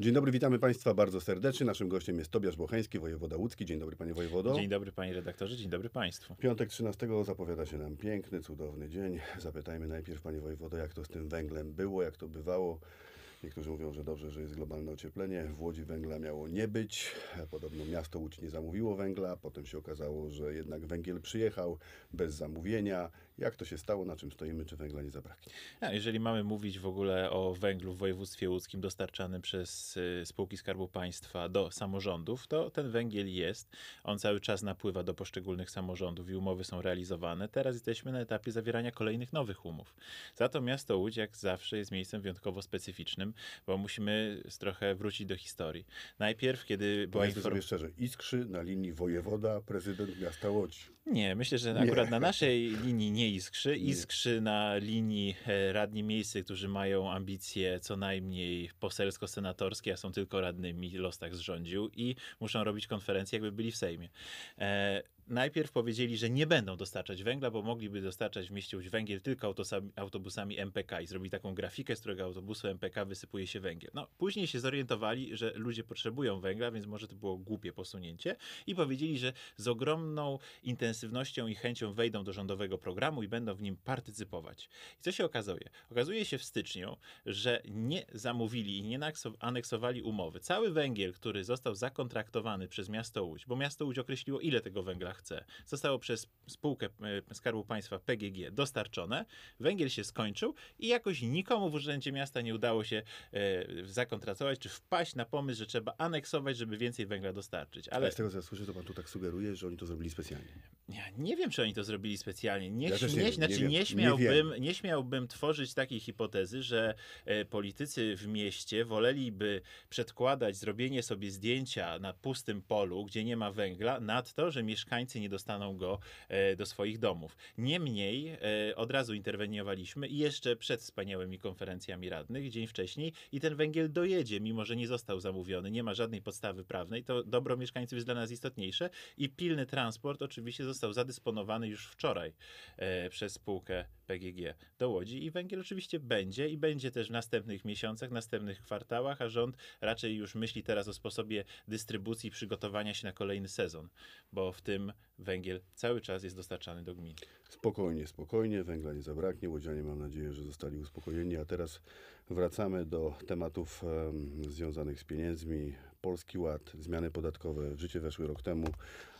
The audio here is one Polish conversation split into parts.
Dzień dobry, witamy Państwa bardzo serdecznie. Naszym gościem jest Tobiasz Bocheński, wojewoda łódzki. Dzień dobry, panie wojewodo. Dzień dobry, panie redaktorze, dzień dobry państwu. Piątek 13 zapowiada się nam piękny, cudowny dzień. Zapytajmy najpierw, panie wojewodo, jak to z tym węglem było, jak to bywało. Niektórzy mówią, że dobrze, że jest globalne ocieplenie. W Łodzi węgla miało nie być. Podobno miasto Łódź nie zamówiło węgla. Potem się okazało, że jednak węgiel przyjechał bez zamówienia jak to się stało, na czym stoimy, czy węgla nie zabraknie. A jeżeli mamy mówić w ogóle o węglu w województwie łódzkim dostarczanym przez y, spółki Skarbu Państwa do samorządów, to ten węgiel jest. On cały czas napływa do poszczególnych samorządów i umowy są realizowane. Teraz jesteśmy na etapie zawierania kolejnych nowych umów. Za to miasto Łódź, jak zawsze, jest miejscem wyjątkowo specyficznym, bo musimy trochę wrócić do historii. Najpierw, kiedy... Powiedzmy inform... sobie szczerze, iskrzy na linii wojewoda, prezydent miasta Łódź. Nie, myślę, że akurat na naszej linii nie nie iskrzy. Iskrzy na linii e, radni miejscy, którzy mają ambicje co najmniej poselsko-senatorskie, a są tylko radnymi, los tak zrządził i muszą robić konferencje, jakby byli w Sejmie. E, najpierw powiedzieli, że nie będą dostarczać węgla, bo mogliby dostarczać w mieście Łódź węgiel tylko autobusami MPK i zrobili taką grafikę, z którego autobusu MPK wysypuje się węgiel. No, później się zorientowali, że ludzie potrzebują węgla, więc może to było głupie posunięcie i powiedzieli, że z ogromną intensywnością i chęcią wejdą do rządowego programu i będą w nim partycypować. I co się okazuje? Okazuje się w styczniu, że nie zamówili i nie aneksowali umowy. Cały węgiel, który został zakontraktowany przez miasto Łódź, bo miasto Łódź określiło ile tego węgla chce. zostało przez spółkę e, Skarbu Państwa PGG dostarczone, węgiel się skończył i jakoś nikomu w Urzędzie Miasta nie udało się e, zakontratować, czy wpaść na pomysł, że trzeba aneksować, żeby więcej węgla dostarczyć. Ale, Ale z tego, co ja słyszę, to pan tu tak sugeruje, że oni to zrobili specjalnie. Ja nie wiem, czy oni to zrobili specjalnie. Nie, ja nie, nie, znaczy, nie, nie, śmiałbym, nie, nie śmiałbym tworzyć takiej hipotezy, że e, politycy w mieście woleliby przedkładać zrobienie sobie zdjęcia na pustym polu, gdzie nie ma węgla, nad to, że mieszkańcy nie dostaną go e, do swoich domów. Niemniej e, od razu interweniowaliśmy i jeszcze przed wspaniałymi konferencjami radnych, dzień wcześniej, i ten węgiel dojedzie, mimo że nie został zamówiony, nie ma żadnej podstawy prawnej, to dobro mieszkańców jest dla nas istotniejsze i pilny transport oczywiście został zadysponowany już wczoraj e, przez spółkę PGG do Łodzi i węgiel oczywiście będzie i będzie też w następnych miesiącach, następnych kwartałach, a rząd raczej już myśli teraz o sposobie dystrybucji, przygotowania się na kolejny sezon, bo w tym węgiel cały czas jest dostarczany do gmin. Spokojnie, spokojnie, węgla nie zabraknie. Łodzianie mam nadzieję, że zostali uspokojeni. A teraz wracamy do tematów um, związanych z pieniędzmi. Polski Ład, zmiany podatkowe w życie weszły rok temu,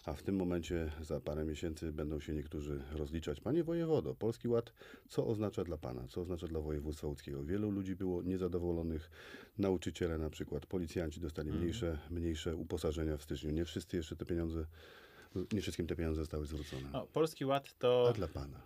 a w tym momencie za parę miesięcy będą się niektórzy rozliczać. Panie wojewodo, Polski Ład, co oznacza dla pana, co oznacza dla województwa łódzkiego? Wielu ludzi było niezadowolonych, nauczyciele na przykład, policjanci dostali mhm. mniejsze, mniejsze uposażenia w styczniu. Nie wszyscy jeszcze te pieniądze nie wszystkim te pieniądze zostały zwrócone. O, Polski Ład to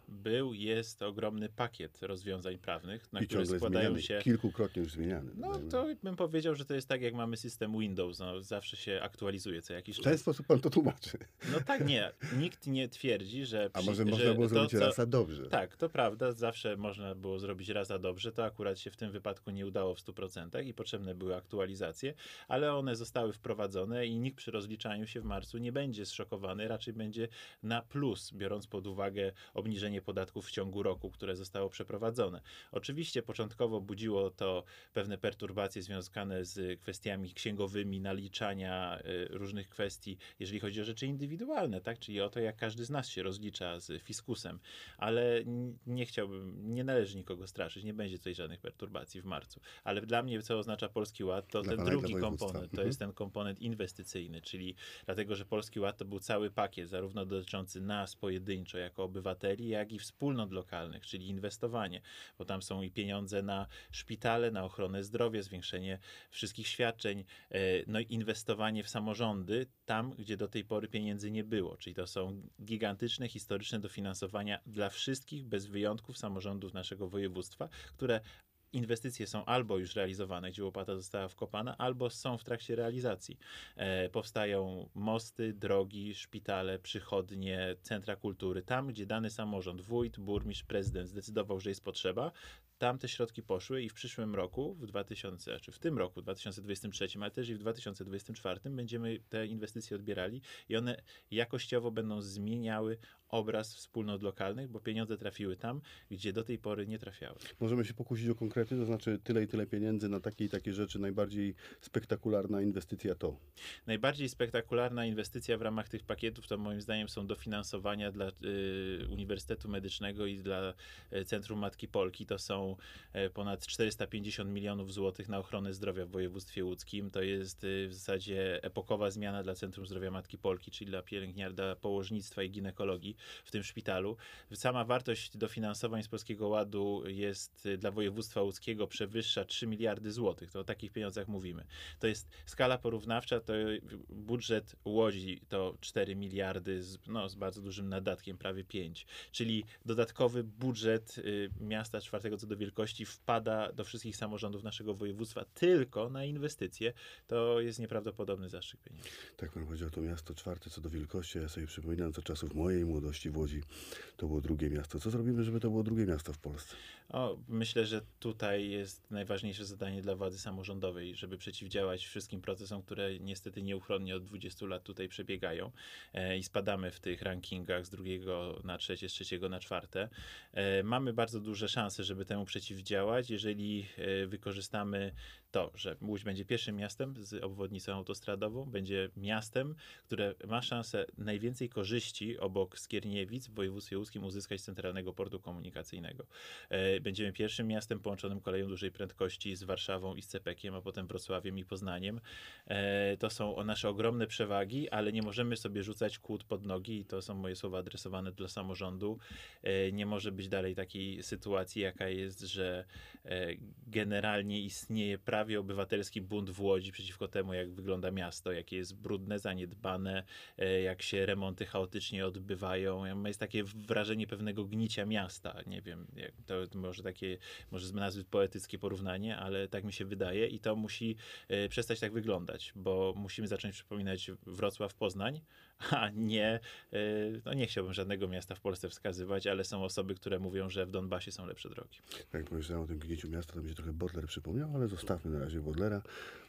był, jest ogromny pakiet rozwiązań prawnych, na I które składają zmieniany, się... kilkukrotnie już zmieniany. No to bym powiedział, że to jest tak, jak mamy system Windows, no, zawsze się aktualizuje co jakiś czas. W ten sposób pan to tłumaczy. No tak, nie. Nikt nie twierdzi, że... Przy, a może można było to, zrobić co... raz za dobrze. Tak, to prawda, zawsze można było zrobić raz za dobrze, to akurat się w tym wypadku nie udało w 100% i potrzebne były aktualizacje, ale one zostały wprowadzone i nikt przy rozliczaniu się w marcu nie będzie zszokowany, raczej będzie na plus, biorąc pod uwagę obniżenie podatków w ciągu roku, które zostało przeprowadzone. Oczywiście początkowo budziło to pewne perturbacje związane z kwestiami księgowymi, naliczania e, różnych kwestii, jeżeli chodzi o rzeczy indywidualne, tak? czyli o to, jak każdy z nas się rozlicza z fiskusem, ale nie chciałbym, nie należy nikogo straszyć, nie będzie tutaj żadnych perturbacji w marcu. Ale dla mnie, co oznacza Polski Ład, to dla ten drugi komponent, to jest mhm. ten komponent inwestycyjny, czyli dlatego, że Polski Ład to był cały cały pakiet, zarówno dotyczący nas pojedynczo jako obywateli, jak i wspólnot lokalnych, czyli inwestowanie, bo tam są i pieniądze na szpitale, na ochronę zdrowia, zwiększenie wszystkich świadczeń, e, no i inwestowanie w samorządy tam, gdzie do tej pory pieniędzy nie było, czyli to są gigantyczne, historyczne dofinansowania dla wszystkich, bez wyjątków samorządów naszego województwa, które inwestycje są albo już realizowane, gdzie łopata została wkopana, albo są w trakcie realizacji. E, powstają mosty, drogi, szpitale, przychodnie, centra kultury. Tam, gdzie dany samorząd, wójt, burmistrz, prezydent zdecydował, że jest potrzeba, tam te środki poszły i w przyszłym roku, w 2000, czy w tym roku, 2023, ale też i w 2024 będziemy te inwestycje odbierali i one jakościowo będą zmieniały obraz wspólnot lokalnych, bo pieniądze trafiły tam, gdzie do tej pory nie trafiały. Możemy się pokusić o konkrety, to znaczy tyle i tyle pieniędzy na takie i takie rzeczy, najbardziej spektakularna inwestycja to? Najbardziej spektakularna inwestycja w ramach tych pakietów to moim zdaniem są dofinansowania dla y, Uniwersytetu Medycznego i dla y, Centrum Matki Polki. To są E, ponad 450 milionów złotych na ochronę zdrowia w województwie łódzkim. To jest y, w zasadzie epokowa zmiana dla Centrum Zdrowia Matki Polki, czyli dla pielęgniar, dla położnictwa i ginekologii w tym szpitalu. Sama wartość dofinansowań z Polskiego Ładu jest y, dla województwa łódzkiego przewyższa 3 miliardy złotych. To o takich pieniądzach mówimy. To jest skala porównawcza, to budżet Łodzi to 4 miliardy, z, no, z bardzo dużym nadatkiem, prawie 5. Czyli dodatkowy budżet y, miasta czwartego co do wielkości wpada do wszystkich samorządów naszego województwa tylko na inwestycje, to jest nieprawdopodobny zastrzyk pieniędzy. Tak pan powiedział, to miasto czwarte co do wielkości. Ja sobie przypominam, co czasów mojej młodości w Łodzi to było drugie miasto. Co zrobimy, żeby to było drugie miasto w Polsce? O, myślę, że tutaj jest najważniejsze zadanie dla władzy samorządowej, żeby przeciwdziałać wszystkim procesom, które niestety nieuchronnie od 20 lat tutaj przebiegają e, i spadamy w tych rankingach z drugiego na trzecie, z trzeciego na czwarte. E, mamy bardzo duże szanse, żeby temu przeciwdziałać, jeżeli e, wykorzystamy to, że Łódź będzie pierwszym miastem z obwodnicą autostradową, będzie miastem, które ma szansę najwięcej korzyści obok Skierniewic w województwie łódzkim uzyskać z centralnego portu komunikacyjnego. E, będziemy pierwszym miastem połączonym koleją dużej prędkości z Warszawą i z Cepekiem, a potem Wrocławiem i Poznaniem. E, to są nasze ogromne przewagi, ale nie możemy sobie rzucać kłód pod nogi i to są moje słowa adresowane do samorządu. E, nie może być dalej takiej sytuacji, jaka jest, że generalnie istnieje prawie obywatelski bunt w Łodzi przeciwko temu, jak wygląda miasto, jakie jest brudne, zaniedbane, e, jak się remonty chaotycznie odbywają. Jest takie wrażenie pewnego gnicia miasta. Nie wiem, to może takie, może nazwy poetyckie porównanie, ale tak mi się wydaje i to musi e, przestać tak wyglądać, bo musimy zacząć przypominać Wrocław, Poznań, a nie, e, no nie chciałbym żadnego miasta w Polsce wskazywać, ale są osoby, które mówią, że w Donbasie są lepsze drogi. Tak, pomyślałem o tym gniciu miasta, to mi się trochę Bodler przypomniał, ale zostawmy na razie Bodlera.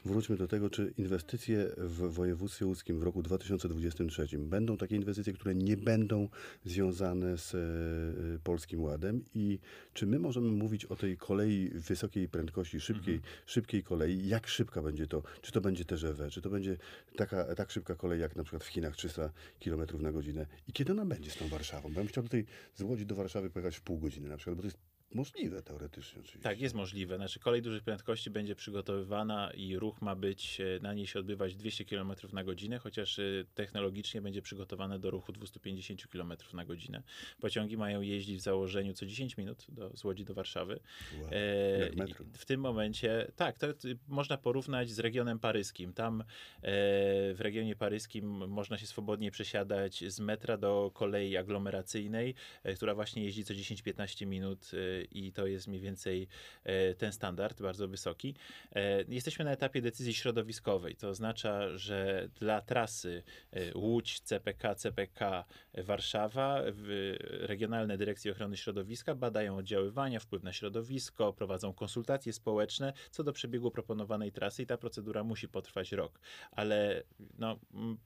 Wróćmy do tego, czy inwestycje w województwie łódzkim w roku 2023 będą takie inwestycje, które nie będą związane z e, Polskim Ładem i czy my możemy mówić o tej kolei wysokiej prędkości, szybkiej, mhm. szybkiej kolei, jak szybka będzie to, czy to będzie TGV, czy to będzie taka, tak szybka kolej jak na przykład w Chinach 300 km na godzinę i kiedy ona będzie z tą Warszawą? Bo ja bym chciał do z Łodzi do Warszawy pojechać w pół godziny na przykład, bo to jest Możliwe teoretycznie oczywiście. Tak, jest możliwe. Znaczy kolej dużych prędkości będzie przygotowywana i ruch ma być, e, na niej się odbywać 200 km na godzinę, chociaż e, technologicznie będzie przygotowane do ruchu 250 km na godzinę. Pociągi mają jeździć w założeniu co 10 minut do, z Łodzi do Warszawy. Wow, e, w tym momencie, tak, to można porównać z regionem paryskim. Tam e, w regionie paryskim można się swobodnie przesiadać z metra do kolei aglomeracyjnej, e, która właśnie jeździ co 10-15 minut e, i to jest mniej więcej e, ten standard, bardzo wysoki. E, jesteśmy na etapie decyzji środowiskowej. To oznacza, że dla trasy e, Łódź, CPK, CPK Warszawa, regionalne dyrekcje ochrony środowiska badają oddziaływania, wpływ na środowisko, prowadzą konsultacje społeczne co do przebiegu proponowanej trasy i ta procedura musi potrwać rok. Ale no,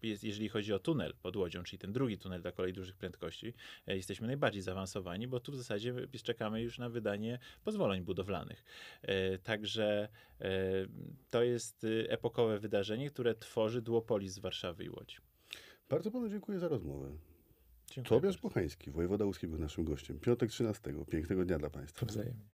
jest, jeżeli chodzi o tunel pod Łodzią, czyli ten drugi tunel dla kolei dużych prędkości, jesteśmy najbardziej zaawansowani, bo tu w zasadzie czekamy już na na wydanie pozwoleń budowlanych. E, także e, to jest y, epokowe wydarzenie, które tworzy duopolis z Warszawy i Łodzi. Bardzo panu dziękuję za rozmowę. Dziękuję Tobiasz bardzo. wojewoda łódzki był naszym gościem. Piątek 13. Pięknego dnia dla państwa. Wzajemnie.